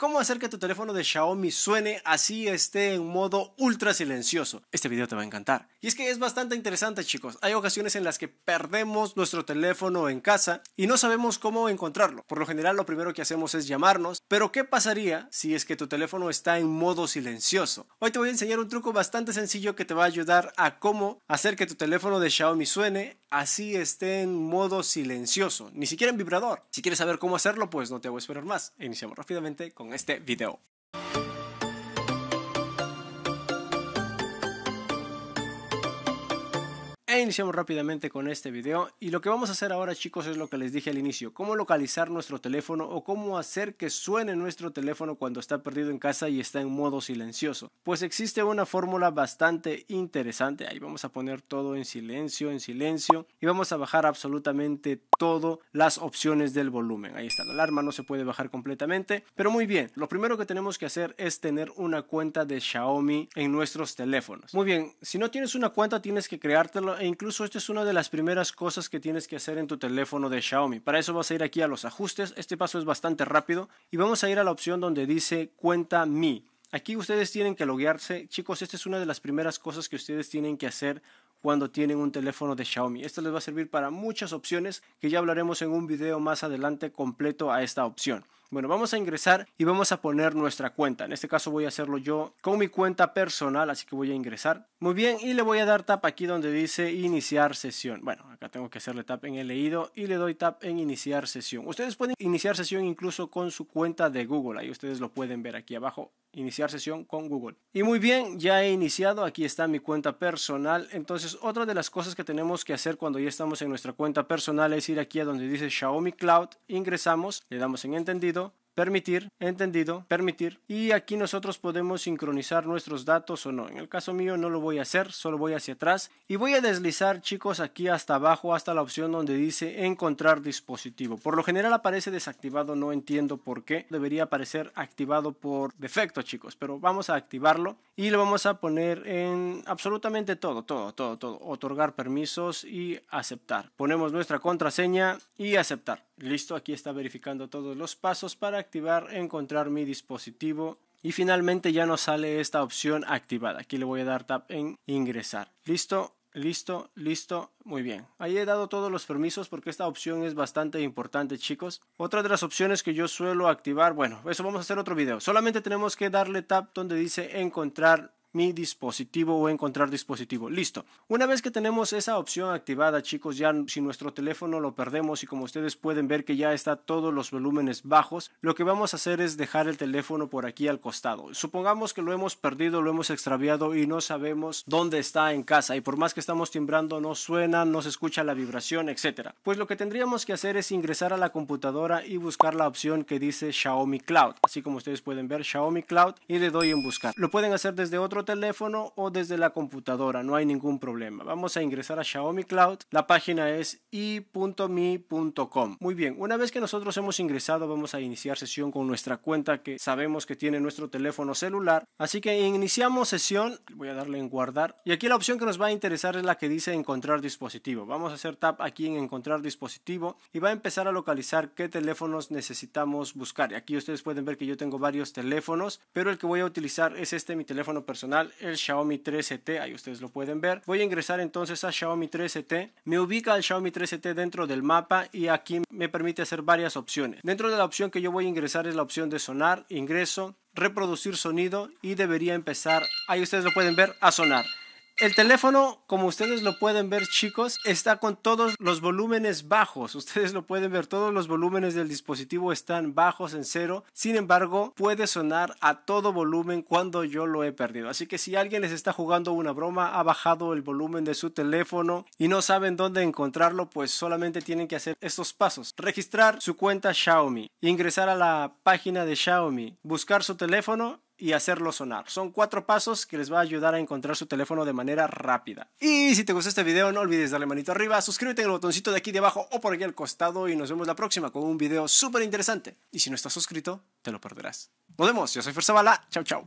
cómo hacer que tu teléfono de Xiaomi suene así esté en modo ultra silencioso. Este video te va a encantar. Y es que es bastante interesante chicos. Hay ocasiones en las que perdemos nuestro teléfono en casa y no sabemos cómo encontrarlo. Por lo general lo primero que hacemos es llamarnos. Pero ¿qué pasaría si es que tu teléfono está en modo silencioso? Hoy te voy a enseñar un truco bastante sencillo que te va a ayudar a cómo hacer que tu teléfono de Xiaomi suene así esté en modo silencioso. Ni siquiera en vibrador. Si quieres saber cómo hacerlo, pues no te hago esperar más. Iniciamos rápidamente con este video. iniciamos rápidamente con este video y lo que vamos a hacer ahora chicos es lo que les dije al inicio, cómo localizar nuestro teléfono o cómo hacer que suene nuestro teléfono cuando está perdido en casa y está en modo silencioso. Pues existe una fórmula bastante interesante, ahí vamos a poner todo en silencio, en silencio y vamos a bajar absolutamente todo las opciones del volumen. Ahí está la alarma, no se puede bajar completamente, pero muy bien, lo primero que tenemos que hacer es tener una cuenta de Xiaomi en nuestros teléfonos. Muy bien, si no tienes una cuenta tienes que creártelo en incluso esta es una de las primeras cosas que tienes que hacer en tu teléfono de Xiaomi. Para eso vas a ir aquí a los ajustes, este paso es bastante rápido y vamos a ir a la opción donde dice cuenta mi. Aquí ustedes tienen que loguearse. Chicos, esta es una de las primeras cosas que ustedes tienen que hacer cuando tienen un teléfono de Xiaomi. Esto les va a servir para muchas opciones que ya hablaremos en un video más adelante completo a esta opción. Bueno, vamos a ingresar y vamos a poner nuestra cuenta. En este caso voy a hacerlo yo con mi cuenta personal, así que voy a ingresar. Muy bien, y le voy a dar tap aquí donde dice iniciar sesión. Bueno, acá tengo que hacerle tap en el leído y le doy tap en iniciar sesión. Ustedes pueden iniciar sesión incluso con su cuenta de Google. Ahí ustedes lo pueden ver aquí abajo iniciar sesión con Google. Y muy bien, ya he iniciado, aquí está mi cuenta personal. Entonces, otra de las cosas que tenemos que hacer cuando ya estamos en nuestra cuenta personal es ir aquí a donde dice Xiaomi Cloud, ingresamos, le damos en entendido, permitir, entendido, permitir y aquí nosotros podemos sincronizar nuestros datos o no. En el caso mío no lo voy a hacer, solo voy hacia atrás y voy a deslizar chicos aquí hasta abajo hasta la opción donde dice encontrar dispositivo. Por lo general aparece desactivado, no entiendo por qué. Debería aparecer activado por defecto chicos, pero vamos a activarlo y lo vamos a poner en absolutamente todo, todo, todo, todo. Otorgar permisos y aceptar. Ponemos nuestra contraseña y aceptar. Listo, aquí está verificando todos los pasos para activar, encontrar mi dispositivo y finalmente ya nos sale esta opción activada. Aquí le voy a dar tap en ingresar. Listo, listo, listo. Muy bien. Ahí he dado todos los permisos porque esta opción es bastante importante, chicos. Otra de las opciones que yo suelo activar, bueno, eso vamos a hacer otro video. Solamente tenemos que darle tap donde dice encontrar mi dispositivo o encontrar dispositivo. Listo. Una vez que tenemos esa opción activada, chicos, ya si nuestro teléfono lo perdemos y como ustedes pueden ver que ya está todos los volúmenes bajos, lo que vamos a hacer es dejar el teléfono por aquí al costado. Supongamos que lo hemos perdido, lo hemos extraviado y no sabemos dónde está en casa y por más que estamos timbrando no suena, no se escucha la vibración, etcétera. Pues lo que tendríamos que hacer es ingresar a la computadora y buscar la opción que dice Xiaomi Cloud, así como ustedes pueden ver Xiaomi Cloud y le doy en buscar. Lo pueden hacer desde otro teléfono o desde la computadora, no hay ningún problema. Vamos a ingresar a Xiaomi Cloud, la página es i.mi.com. Muy bien, una vez que nosotros hemos ingresado, vamos a iniciar sesión con nuestra cuenta que sabemos que tiene nuestro teléfono celular. Así que iniciamos sesión, voy a darle en guardar. Y aquí la opción que nos va a interesar es la que dice encontrar dispositivo. Vamos a hacer tap aquí en encontrar dispositivo y va a empezar a localizar qué teléfonos necesitamos buscar. Aquí ustedes pueden ver que yo tengo varios teléfonos, pero el que voy a utilizar es este, mi teléfono personal el Xiaomi 13T, ahí ustedes lo pueden ver. Voy a ingresar entonces a Xiaomi 13T, me ubica el Xiaomi 13T dentro del mapa y aquí me permite hacer varias opciones. Dentro de la opción que yo voy a ingresar es la opción de sonar, ingreso, reproducir sonido y debería empezar, ahí ustedes lo pueden ver, a sonar. El teléfono, como ustedes lo pueden ver, chicos, está con todos los volúmenes bajos. Ustedes lo pueden ver, todos los volúmenes del dispositivo están bajos en cero. Sin embargo, puede sonar a todo volumen cuando yo lo he perdido. Así que si alguien les está jugando una broma, ha bajado el volumen de su teléfono y no saben dónde encontrarlo, pues solamente tienen que hacer estos pasos. Registrar su cuenta Xiaomi, ingresar a la página de Xiaomi, buscar su teléfono y hacerlo sonar. Son cuatro pasos que les va a ayudar a encontrar su teléfono de manera rápida. Y si te gustó este video, no olvides darle manito arriba, suscríbete en el botoncito de aquí debajo o por aquí al costado y nos vemos la próxima con un video súper interesante. Y si no estás suscrito, te lo perderás. Nos vemos, yo soy Fuerza Bala, chao chao.